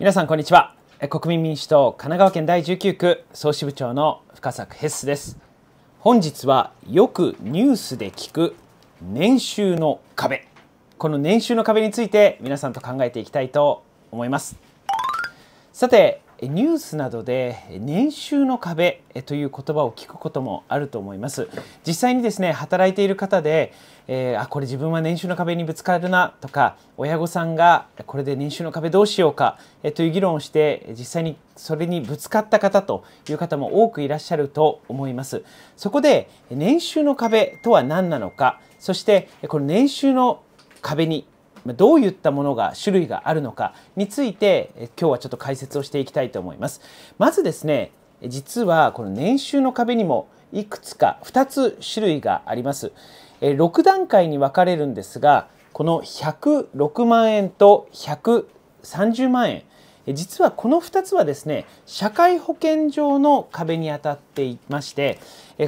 皆さんこんにちは国民民主党神奈川県第19区総支部長の深作ヘッスです本日はよくニュースで聞く年収の壁この年収の壁について皆さんと考えていきたいと思いますさてニュースなどで年収の壁という言葉を聞くこともあると思います実際にですね働いている方で、えー、あこれ自分は年収の壁にぶつかるなとか親御さんがこれで年収の壁どうしようか、えという議論をして実際にそれにぶつかった方という方も多くいらっしゃると思いますそこで年収の壁とは何なのかそしてこの年収の壁にどういったものが種類があるのかについて今日はちょっと解説をしていきたいと思います。まずですね実はこの年収の壁にもいくつか2つ種類があります。6段階に分かれるんですがこの106万円と130万円実はこの2つはですね社会保険上の壁に当たっていまして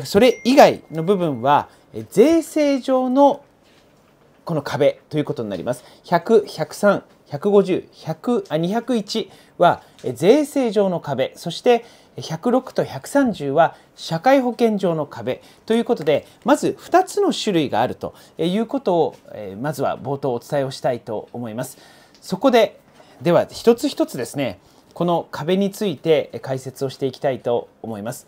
それ以外の部分は税制上のこの壁ということになります。100、103、150、100あ201は税制上の壁、そして106と130は社会保険上の壁ということでまず2つの種類があるということをまずは冒頭お伝えをしたいと思います。そこででは一つ一つですねこの壁について解説をしていきたいと思います。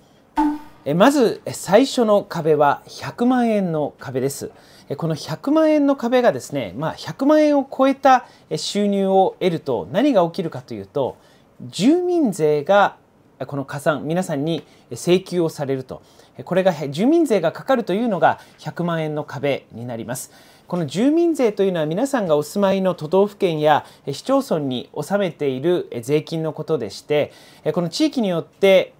まず最初の壁は100万円の壁です。この100万円の壁がですね、まあ、100万円を超えた収入を得ると何が起きるかというと住民税がこの加算皆さんに請求をされるとこれが住民税がかかるというのが100万円の壁になりますこの住民税というのは皆さんがお住まいの都道府県や市町村に納めている税金のことでしてこの地域によって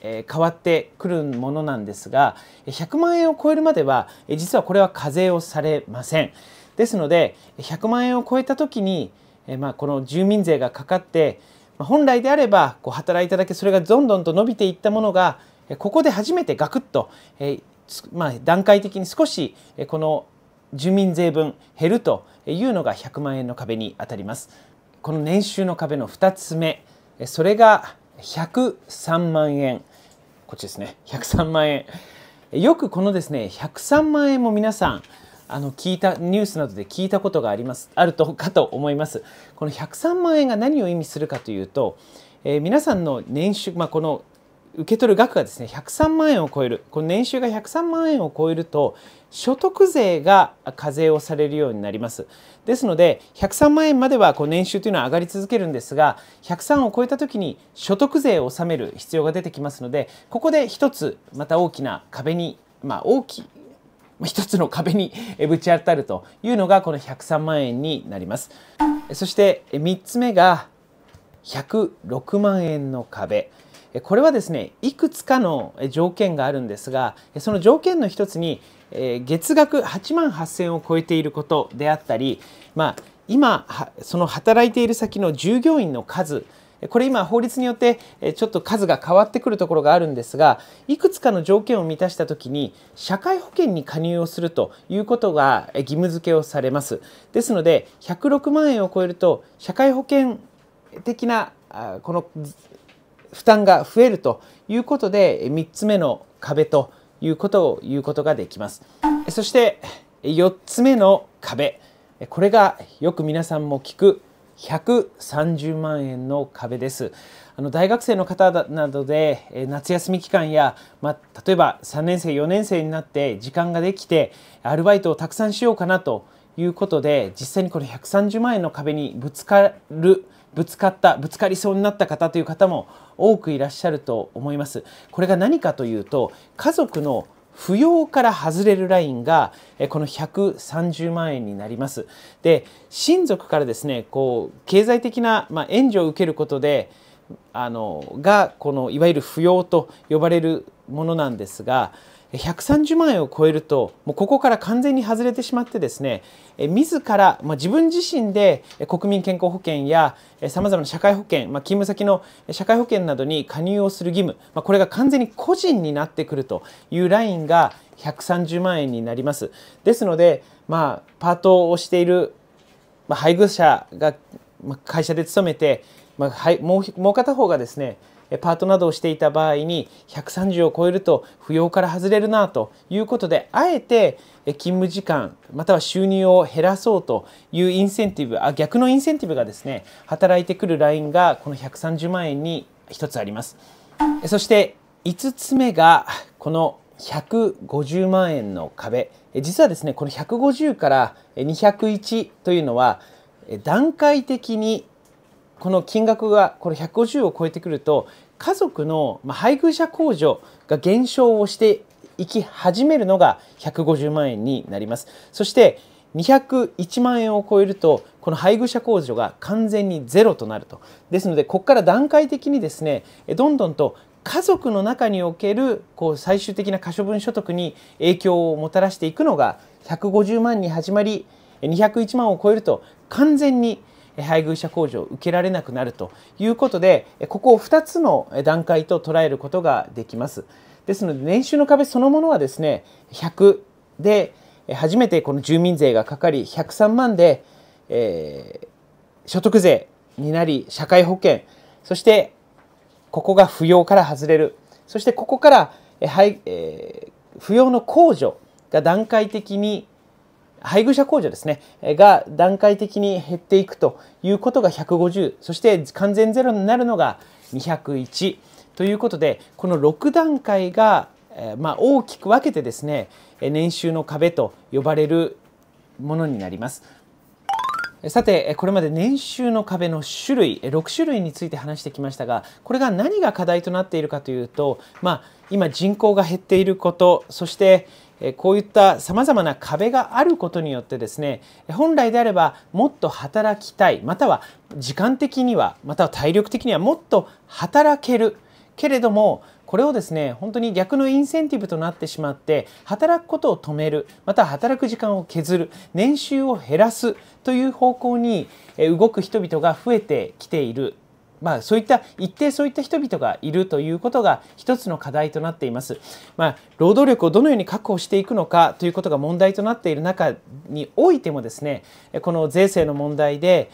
え変わってくるものなんですが100万円を超えるまでは実はこれは課税をされません。ですので100万円を超えた時に、えまあ、この住民税がかかって本来であればこう働いただけそれがどんどんと伸びていったものがここで初めてガクッと、えまあ、段階的に少しこの住民税分減るというのが100万円の壁にあたります。この年収の壁の2つ目それが103万円こっちですね103万円よくこのですね103万円も皆さんあの聞いたニュースなどで聞いたことがありますあるとかと思いますこの103万円が何を意味するかというと、えー、皆さんの年収、まあ、この受け取る額がですね103万円を超えるこの年収が103万円を超えると所得税が課税をされるようになりますですので103万円まではこう年収というのは上がり続けるんですが103を超えた時に所得税を納める必要が出てきますのでここで一つまた大きな壁にまあ大きい一つの壁にぶち当たるというのがこの103万円になりますそして3つ目が106万円の壁これはですねいくつかの条件があるんですがその条件の一つに月額8万8,000を超えていることであったり、まあ、今その働いている先の従業員の数これ今法律によってちょっと数が変わってくるところがあるんですがいくつかの条件を満たした時に社会保険に加入をするということが義務付けをされますですので106万円を超えると社会保険的なこの負担が増えるということで3つ目の壁ということを言うことができますそして4つ目の壁これがよく皆さんも聞く130万円の壁ですあの大学生の方などで夏休み期間や、まあ、例えば3年生4年生になって時間ができてアルバイトをたくさんしようかなということで実際にこの130万円の壁にぶつかるぶつかったぶつかりそうになった方という方も多くいらっしゃると思います。これが何かというと家族の扶養から外れるラインがこの130万円になります。で親族からですねこう経済的な、ま援助を受けることであのがこのいわゆる扶養と呼ばれるものなんですが130万円を超えるともうここから完全に外れてしまってですね自ら、まあ、自分自身で国民健康保険やさまざまな社会保険、まあ、勤務先の社会保険などに加入をする義務、まあ、これが完全に個人になってくるというラインが130万円になります。ですので、まあ、パートをしている、配偶者が会社で勤めて、まあ、もう片方がですねパートなどをしていた場合に130を超えると扶養から外れるなということであえて勤務時間または収入を減らそうというインセンティブあ逆のインセンティブがですね働いてくるラインがこの130万円に1つありますそして5つ目がこの150万円の壁実はですねこの150から201というのは段階的にこの金額がこれ150を超えてくると家族の配偶者控除が減少をしていき始めるのが150万円になりますそして201万円を超えるとこの配偶者控除が完全にゼロとなるとですのでここから段階的にですねどんどんと家族の中におけるこう最終的な可処分所得に影響をもたらしていくのが150万に始まり201万を超えると完全に配偶者控除を受けられなくなるということでここを2つの段階と捉えることができます。ですので年収の壁そのものはですね100で初めてこの住民税がかかり103万で、えー、所得税になり社会保険そしてここが扶養から外れるそしてここから、はいえー、扶養の控除が段階的に配偶者控除ですねが段階的に減っていくということが150そして完全ゼロになるのが201ということでこの6段階が、えまあ、大きく分けてですね年収の壁と呼ばれるものになります。さてこれまで年収の壁の種類6種類について話してきましたがこれが何が課題となっているかというと、まあ、今人口が減っていることそしてこういったさまざまな壁があることによってですね本来であればもっと働きたいまたは時間的にはまたは体力的にはもっと働ける。けれどもこれをですね本当に逆のインセンティブとなってしまって働くことを止めるまた働く時間を削る年収を減らすという方向に動く人々が増えてきているまあ、そういった一定そういった人々がいるということが一つの課題となっています。まあ、労働力をどのように確保していくのかということが問題となっている中においてもですねこの税制の問題で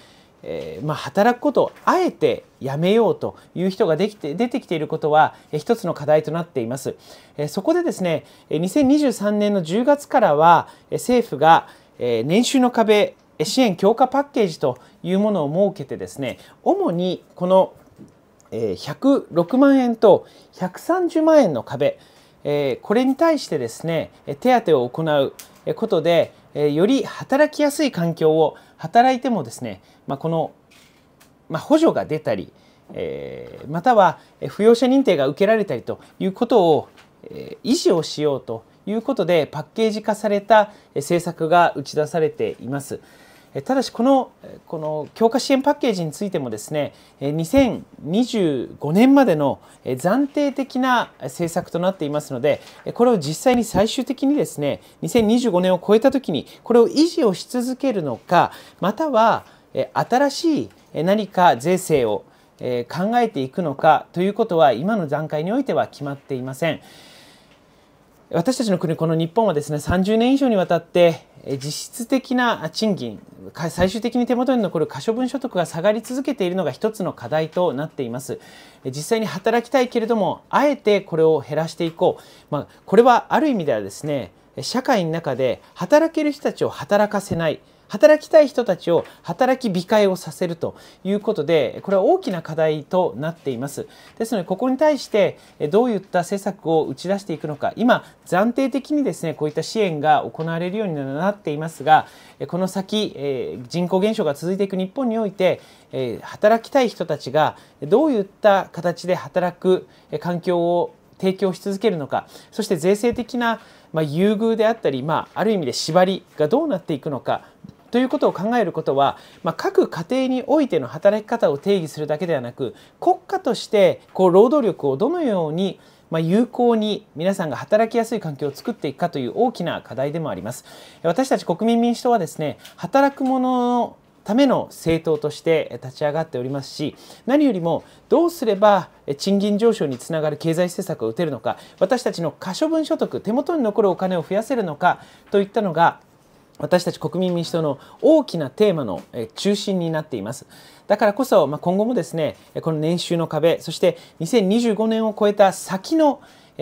えー、まあ、働くことをあえてやめようという人ができて出てきていることは、えー、一つの課題となっています。えー、そこでですね、2023年の10月からは、政府が、えー、年収の壁支援強化パッケージというものを設けてですね、主にこの106万円と130万円の壁、これに対してですね、手当を行うことで、より働きやすい環境を働いてもですねまあ、この、まあ、補助が出たり、えー、または扶養者認定が受けられたりということを、えー、維持をしようということでパッケージ化された政策が打ち出されています。ただしこのこの強化支援パッケージについてもですね2025年までの暫定的な政策となっていますのでこれを実際に最終的にですね2025年を超えた時にこれを維持をし続けるのかまたは新しい何か税制を考えていくのかということは今の段階においては決まっていません。私たちの国この日本はですね30年以上にわたって実質的な賃金最終的に手元に残る可処分所得が下がり続けているのが一つの課題となっています実際に働きたいけれどもあえてこれを減らしていこう、まあ、これはある意味ではですね社会の中で働ける人たちを働かせない働きたい人たちを働き控えをさせるということでこれは大きな課題となっていますですのでここに対してどういった施策を打ち出していくのか今暫定的にですねこういった支援が行われるようになっていますがこの先人口減少が続いていく日本において働きたい人たちがどういった形で働く環境を提供し続けるのかそして税制的な優遇であったり、まあ、ある意味で縛りがどうなっていくのかということを考えることは、まあ、各家庭においての働き方を定義するだけではなく国家としてこう労働力をどのようにまあ、有効に皆さんが働きやすい環境を作っていくかという大きな課題でもあります。私たち国民民主党はですね、働く者のための政党として立ち上がっておりますし何よりもどうすれば賃金上昇につながる経済政策を打てるのか私たちの可処分所得手元に残るお金を増やせるのかといったのが私たち国民民主党の大きなテーマの中心になっています。だからこそ、まあ、今後もですね、この年収の壁、そして2025年を超えた先の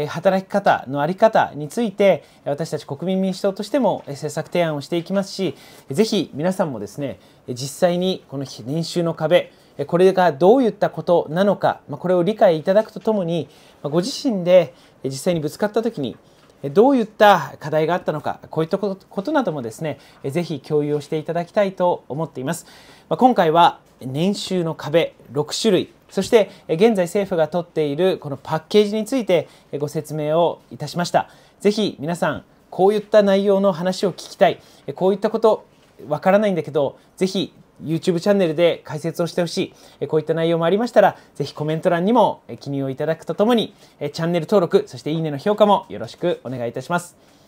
働き方の在り方について私たち国民民主党としても政策提案をしていきますしぜひ皆さんもですね実際にこの年収の壁これがどういったことなのかこれを理解いただくとともにご自身で実際にぶつかった時にどういった課題があったのかこういったことなどもですねぜひ共有をしていただきたいと思っています今回は年収の壁6種類そして現在政府が取っているこのパッケージについてご説明をいたしましたぜひ皆さんこういった内容の話を聞きたいこういったことわからないんだけどぜひ YouTube チャンネルで解説をしてほしい、こういった内容もありましたら、ぜひコメント欄にも記入をいただくとともに、チャンネル登録、そしていいねの評価もよろしくお願いいたします。